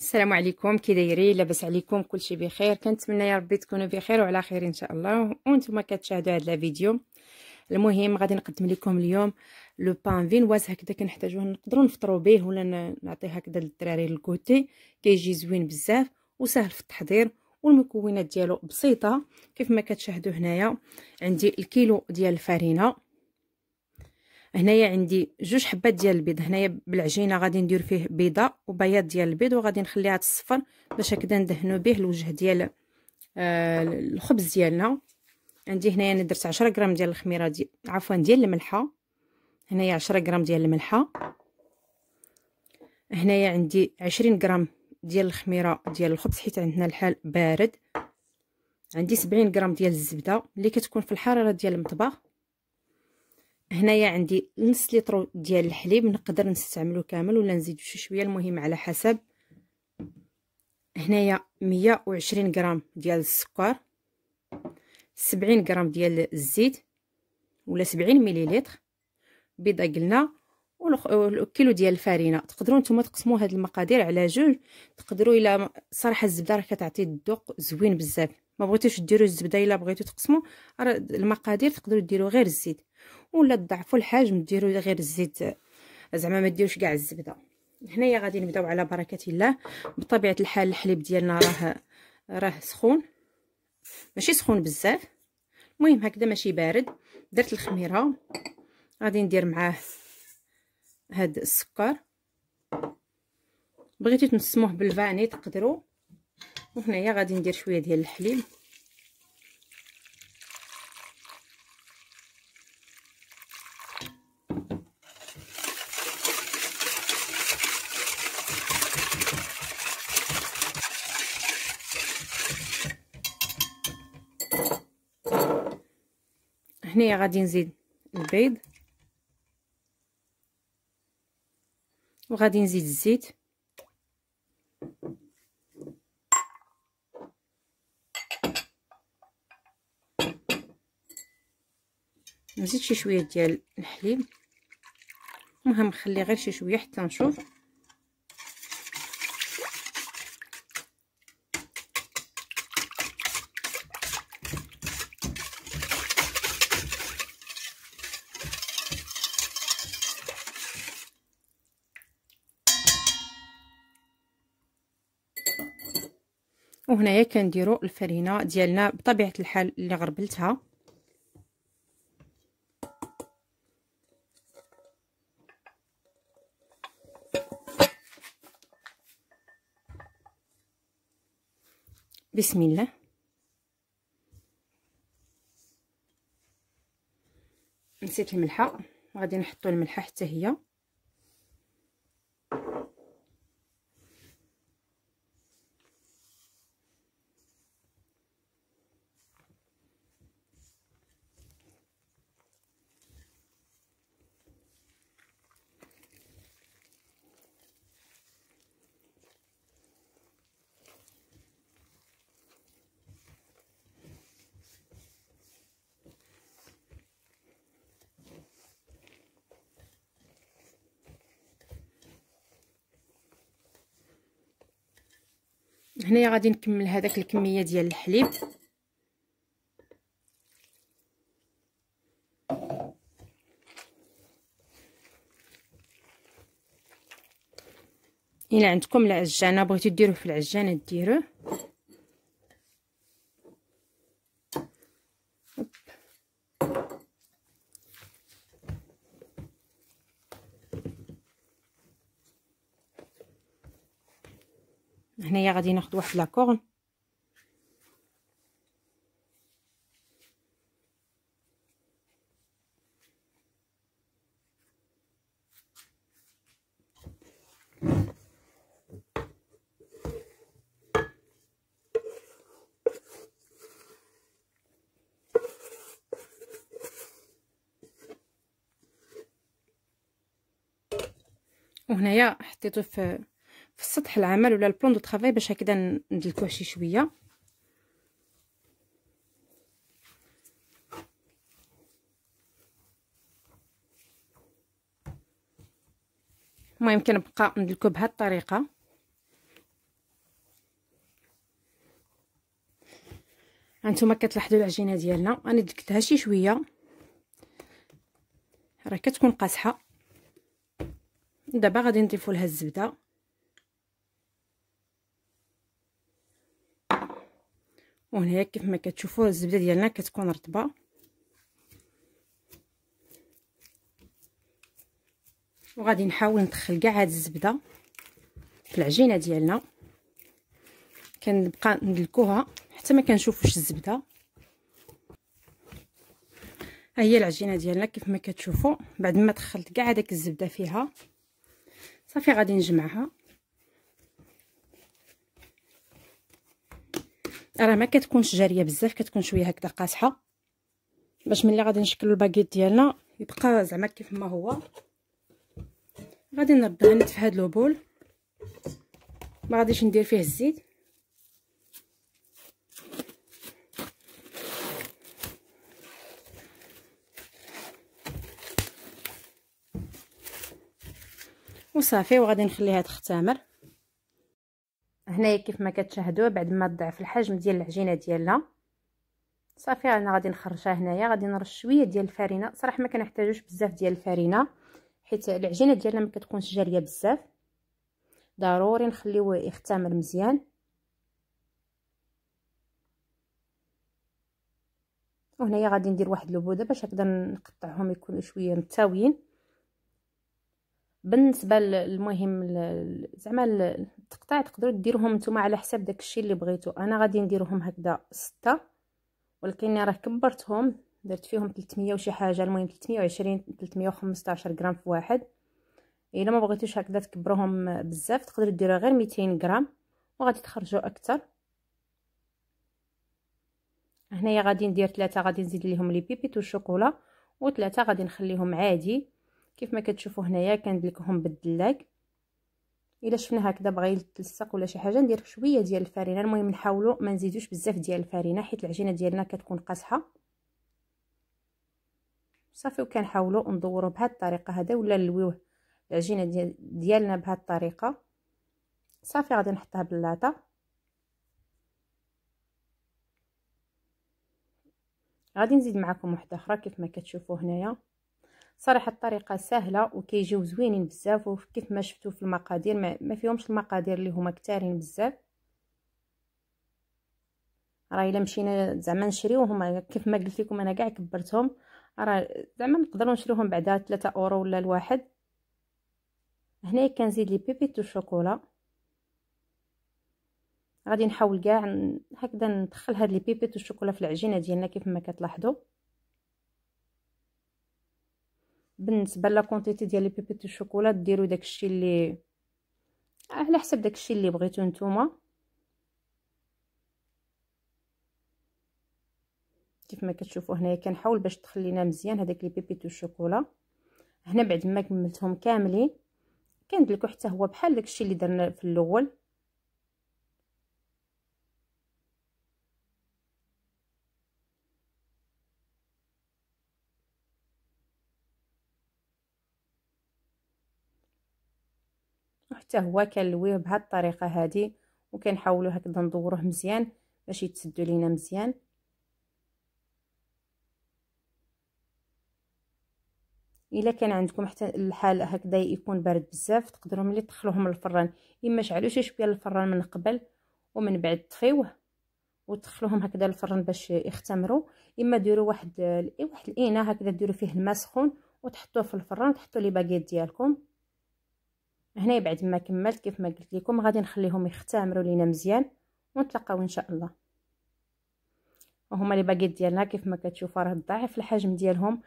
السلام عليكم كي دايرين لاباس عليكم كلشي بخير كنتمنى يا ربي تكونوا بخير وعلى خير ان شاء الله وانتم كتشاهدوا هذا الفيديو المهم غادي نقدم لكم اليوم لو بان فينواز هكذا كنحتاجوه نقدروا نفطروا به ولا نعطيه هكذا للدراري للكوتي كيجي زوين بزاف وسهل في التحضير والمكونات ديالو بسيطه كيف ما كتشاهدوا هنايا عندي الكيلو ديال الفرينه هنايا عندي جوج حبات ديال البيض هنايا بالعجينه غادي ندير فيه بيضه وبياض ديال البيض وغادي نخليها تصفر باش هكذا ندهنو به الوجه ديال آه الخبز ديالنا عندي هنايا انا درت 10 غرام ديال الخميره دي عفوا ديال الملحه هنايا 10 غرام ديال الملحه هنايا عندي 20 غرام ديال الخميره ديال الخبز حيت عندنا الحال بارد عندي 70 غرام ديال الزبده اللي كتكون في الحراره ديال المطبخ هنايا عندي نص لتر ديال الحليب نقدر نستعملو كامل ولا نزيد شي شويه المهم على حسب هنايا 120 غرام ديال السكر 70 غرام ديال الزيت ولا 70 مليلتر بيضه قلنا والكيلو ديال الفارينه تقدروا نتوما تقسموا هاد المقادير على جوج تقدروا الا صراحه الزبده راه كتعطي الذوق زوين بزاف ما بغيتوش ديروا الزبده الا بغيتو تقسموا المقادير تقدروا ديروا غير الزيت ولا تضعفوا الحجم ديروا غير الزيت زعما ما ديروش كاع الزبده هنايا غادي نبداو على بركه الله بطبيعه الحال الحليب ديالنا راه راه سخون ماشي سخون بزاف المهم هكذا ماشي بارد درت الخميره غادي ندير معاه هاد السكر بغيتو تنسموه بالفاني تقدروا وهنايا غادي ندير شويه ديال الحليب هنايا غادي نزيد البيض وغادي نزيد الزيت نزيد شي شويه ديال الحليب المهم نخلي غير شي شويه حتى نشوف وهنايا كنديروا الفرينه ديالنا بطبيعه الحال اللي غربلتها بسم الله نسيت الملحه غادي نحطو الملحه حتى هي هنايا غادي نكمل هذاك الكميه ديال الحليب الا عندكم العجانه بغيتو ديروه في العجانه ديروه هنايا غادي ناخذ واحد لاكورن وهنايا حطيته في في سطح العمل ولا البلون دو طرافاي باش هكذا ندلكوه شي شويه يمكن نبقى ندلكو بهاد الطريقه هانتوما كتلاحظوا العجينه ديالنا انا دلكتها شي شويه راه كتكون قاصحه دابا غادي نضيفوا لها الزبده وهنايا كيف ما كتشوفوا الزبده ديالنا كتكون رطبه وغادي نحاول ندخل كاع هاد الزبده في العجينه ديالنا كنبقى ندلكوها حتى ما كنشوفوش الزبده ها هي العجينه ديالنا كيف ما كتشوفوا بعد ما دخلت كاع داك الزبده فيها صافي غادي نجمعها راه ما كتكونش جاريه بزاف كتكون شويه هكذا قاصحه باش ملي غادي نشكلو الباكيت ديالنا يبقى زعما كيف ما هو غادي نردها نتف هاد هذا بول ما غاديش ندير فيه الزيت وصافي وغادي نخليها تختمر هنايا كيف ما كتشاهدوا بعد ما ضعف الحجم ديال العجينه ديالنا صافي انا غادي نخرجها هنايا غادي نرش شويه ديال الفارينه صراحه ما كنحتاجوش بزاف ديال الفارينه حيت العجينه ديالنا ما كتكونش جاريه بزاف ضروري نخليوه يختمر مزيان وهنايا غادي ندير واحد البوده باش نقدر نقطعهم يكونوا شويه متاويين بالنسبه للمهم زعما التقطاع تقدروا ديروهم نتوما على حساب داك الشيء اللي بغيتو انا غادي نديرهم هكذا سته ولكن راه كبرتهم درت فيهم 300 وشي حاجه المهم 320 315 غرام في واحد الا ما بغيتوش هكذا تكبروهم بزاف تقدروا ديروا غير 200 غرام وغادي تخرجوا اكثر هنايا غادي ندير ثلاثه غادي نزيد ليهم لي بيبيتو الشوكولا وثلاثه غادي نخليهم عادي كيف ما كتشوفوا هنايا كندلكهم بالدلاك الا شفنا هكذا بغا يتلصق ولا شي حاجه ندير شويه ديال الفرينه المهم نحاولوا ما نزيدوش بزاف ديال الفرينه حيت العجينه ديالنا كتكون قاصحه صافي وكنحاولوا ندوروا بهاد الطريقه هذا ولا نلويوه العجينه ديال ديالنا بهاد الطريقه صافي غادي نحطها باللاطه غادي نزيد معكم واحده اخرى كيف ما كتشوفوا هنايا صراحه الطريقه سهله وكيجيو زوينين بزاف وكيف ما شفتوا في المقادير ما, فيهمش المقادير اللي هما كتارين بزاف راه الا مشينا زعما نشريوهم كيف ما قلت لكم انا كاع كبرتهم راه زعما نقدروا نشريوهم بعدا 3 اورو ولا الواحد هنايا كنزيد لي بيبيتو شوكولا غادي نحاول كاع هكذا ندخل هاد لي بيبيتو شوكولا في العجينه ديالنا كيف ما كتلاحظوا بالنسبه لا كونتيتي ديال لي بيبيت الشوكولا ديروا داكشي اللي على حسب داكشي اللي بغيتو نتوما كيف ما كتشوفوا هنايا كنحاول باش تخلينا مزيان هذاك لي بيبيت الشوكولا هنا بعد ما كملتهم كاملين كندلكو حتى هو بحال داكشي اللي درنا في الاول وحتى هو كنلويه بهاد الطريقه هادي وكنحاولوا هكذا ندوروه مزيان باش يتسدو لينا مزيان الا كان عندكم حتى الحال هكذا يكون بارد بزاف تقدروا ملي تدخلوهم للفران اما شعلوا شي شويه الفران من قبل ومن بعد طفيوه وتدخلوهم هكذا للفران باش يختمروا اما ديروا واحد إيه، واحد الاناء هكذا ديروا فيه الماء سخون وتحطوه في الفران وتحطوا لي باكيت ديالكم هنا بعد ما كملت كيف ما قلت لكم غادي نخليهم يختمروا لينا مزيان ونتلاقاو ان شاء الله وهما لي باكيت ديالنا كيف ما كتشوفوا راه ضعف الحجم ديالهم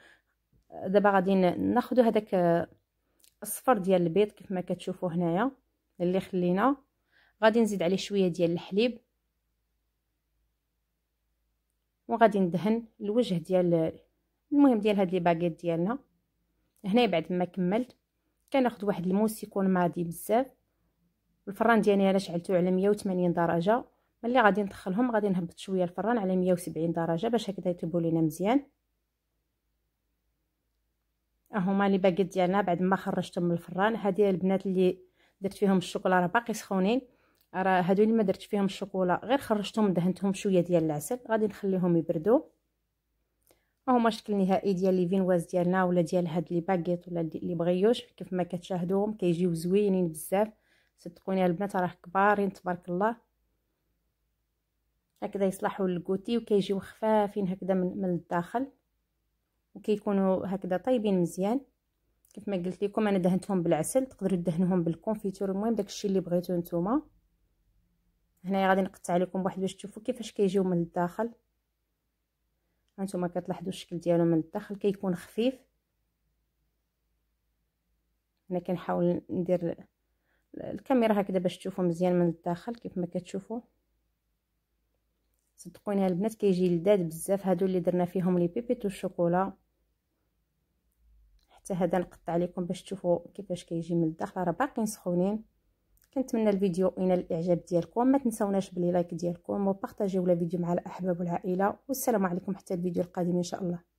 دابا غادي ناخذ هذاك الصفر ديال البيض كيف ما كتشوفوا هنايا اللي خلينا غادي نزيد عليه شويه ديال الحليب وغادي ندهن الوجه ديال المهم ديال هاد لي باكيت ديالنا هنا بعد ما كملت كناخذ واحد الموس يكون ماضي بزاف الفران ديالي انا شعلته على 180 درجه ملي غادي ندخلهم غادي نهبط شويه الفران على 170 درجه باش هكذا يطيبوا لينا مزيان هما لي باكيت ديالنا بعد ما خرجتهم من الفران هادي البنات اللي درت فيهم الشوكولا راه باقي سخونين راه هادو اللي ما درت فيهم الشوكولا غير خرجتهم دهنتهم شويه ديال العسل غادي نخليهم يبردوا ها هما الشكل النهائي ديال لي فينواز ديالنا ولا ديال هاد لي باكيت ولا لي بغيوش كيف ما كتشاهدوهم كيجيو زوينين بزاف صدقوني البنات راه كبارين تبارك الله هكذا يصلحوا للكوتي وكيجيو خفافين هكذا من, من الداخل وكيكونوا هكذا طيبين مزيان كيف ما قلت لكم انا دهنتهم بالعسل تقدروا تدهنوهم بالكونفيتور المهم داكشي اللي بغيتو نتوما هنايا غادي نقطع لكم واحد باش تشوفوا كيفاش كيجيو من الداخل هانتوما كتلاحظوا الشكل ديالو من الداخل كيكون كي خفيف انا كنحاول ندير الكاميرا هكذا باش تشوفوا مزيان من الداخل كيف ما كتشوفوا صدقوني البنات كيجي لذاد بزاف هادو اللي درنا فيهم لي بيبيت والشوكولا حتى هذا نقطع لكم باش تشوفوا كيفاش كيجي من الداخل راه باقيين سخونين كنتمنى الفيديو ينال الاعجاب ديالكم ما تنساوناش لايك ديالكم وبارطاجيو الفيديو مع الاحباب والعائله والسلام عليكم حتى الفيديو القادم ان شاء الله